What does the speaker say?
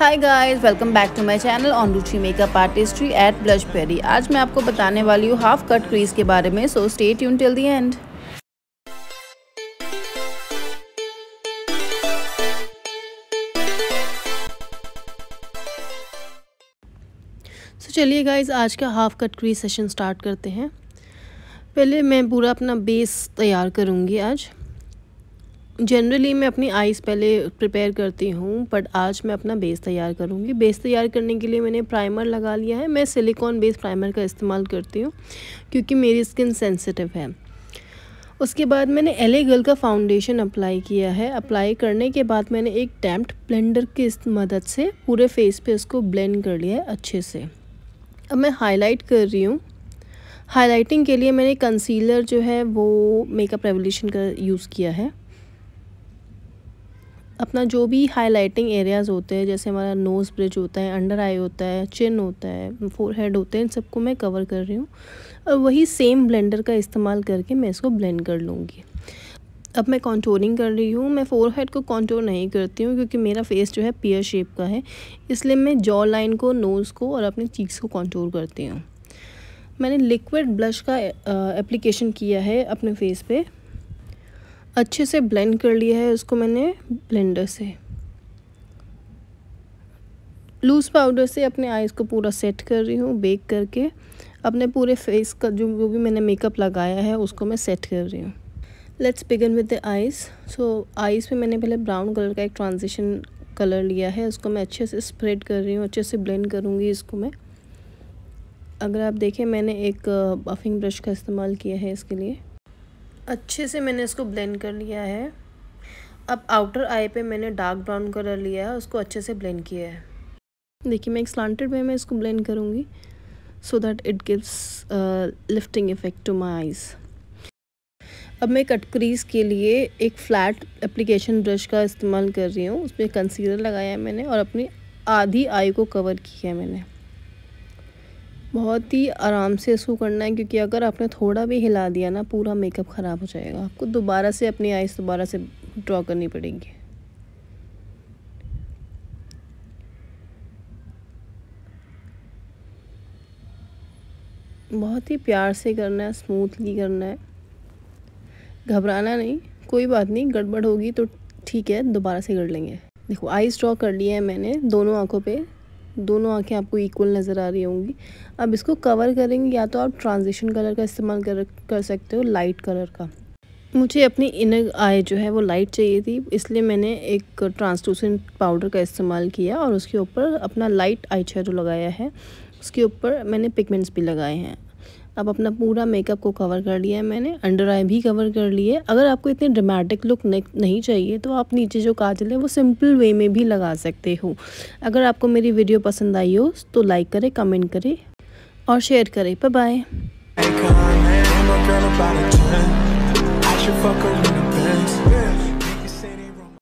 hi guys welcome back to my channel on Ruchi makeup artistry at blush पेरी आज मैं आपको बताने वाली हूँ हाफ कट क्रीज के बारे में so stay tune till the end so चलिए गाइस आज का half cut crease session start करते हैं पहले मैं पूरा अपना बेस तैयार करूँगी आज जनरली मैं अपनी आइज़ पहले प्रिपेयर करती हूँ बट आज मैं अपना बेस तैयार करूँगी बेस तैयार करने के लिए मैंने प्राइमर लगा लिया है मैं सिलिकॉन बेस प्राइमर का इस्तेमाल करती हूँ क्योंकि मेरी स्किन सेंसिटिव है उसके बाद मैंने एले गर्ल का फाउंडेशन अप्लाई किया है अप्लाई करने के बाद मैंने एक डैम्प्ट ब्लेंडर की मदद से पूरे फेस पे उसको ब्लेंड कर लिया है अच्छे से अब मैं हाईलाइट कर रही हूँ हाईलाइटिंग के लिए मैंने कंसीलर जो है वो मेकअप रेवोल्यूशन का यूज़ किया है अपना जो भी हाईलाइटिंग एरियाज़ होते हैं जैसे हमारा नोज़ ब्रिज होता है अंडर आई होता है चिन होता है फोर हेड होते हैं इन सबको मैं कवर कर रही हूँ और वही सेम ब्लेंडर का इस्तेमाल करके मैं इसको ब्लेंड कर लूँगी अब मैं कॉन्टोरिंग कर रही हूँ मैं फोर हेड को कॉन्टोर नहीं करती हूँ क्योंकि मेरा फेस जो है पियर शेप का है इसलिए मैं जॉ लाइन को नोज़ को और अपने चीक्स को कॉन्टोर करती हूँ मैंने लिक्विड ब्लश का एप्लीकेशन किया है अपने फेस पे अच्छे से ब्लेंड कर लिया है उसको मैंने ब्लेंडर से लूज़ पाउडर से अपने आईज़ को पूरा सेट कर रही हूँ बेक करके अपने पूरे फेस का जो जो भी मैंने मेकअप लगाया है उसको मैं सेट कर रही हूँ let's begin with the eyes so eyes पे मैंने पहले ब्राउन कलर का एक ट्रांजिशन कलर लिया है उसको मैं अच्छे से स्प्रेड कर रही हूँ अच्छे से ब्लेंड करूँगी इसको मैं अगर आप देखें मैंने एक बफिंग uh, ब्रश का इस्तेमाल किया है इसके लिए अच्छे से मैंने इसको ब्लेंड कर लिया है अब आउटर आई पे मैंने डार्क ब्राउन कलर लिया है उसको अच्छे से ब्लेंड किया है देखिए मैं एक स्लांटेड वे में इसको ब्लेंड करूँगी so that it gives lifting effect to my eyes अब मैं कट क्रीज के लिए एक फ्लैट एप्लीकेशन ब्रश का इस्तेमाल कर रही हूँ उसमें कंसीलर लगाया है मैंने और अपनी आधी आई को कवर किया है मैंने बहुत ही आराम से इसको करना है क्योंकि अगर आपने थोड़ा भी हिला दिया ना पूरा मेकअप ख़राब हो जाएगा आपको दोबारा से अपनी आइज़ दोबारा से ड्रॉ करनी पड़ेगी बहुत ही प्यार से करना है स्मूथली करना है घबराना नहीं कोई बात नहीं गड़बड़ होगी तो ठीक है दोबारा से कर लेंगे देखो आइज़ ड्रॉ कर लिया है मैंने दोनों आँखों पे दोनों आंखें आपको इक्वल नज़र आ रही होंगी अब इसको कवर करेंगे या तो आप ट्रांजिशन कलर का इस्तेमाल कर कर सकते हो लाइट कलर का मुझे अपनी इनर आई जो है वो लाइट चाहिए थी इसलिए मैंने एक ट्रांसलूसेंट पाउडर का इस्तेमाल किया और उसके ऊपर अपना लाइट आई लगाया है उसके ऊपर मैंने पिगमेंट्स भी लगाए हैं अब अपना पूरा मेकअप को कवर कर लिया है मैंने अंडर आई भी कवर कर लिए अगर आपको इतने ड्रामेटिक लुक नहीं चाहिए तो आप नीचे जो काजल है वो सिंपल वे में भी लगा सकते हो अगर आपको मेरी वीडियो पसंद आई हो तो लाइक करें कमेंट करें और शेयर करें बाय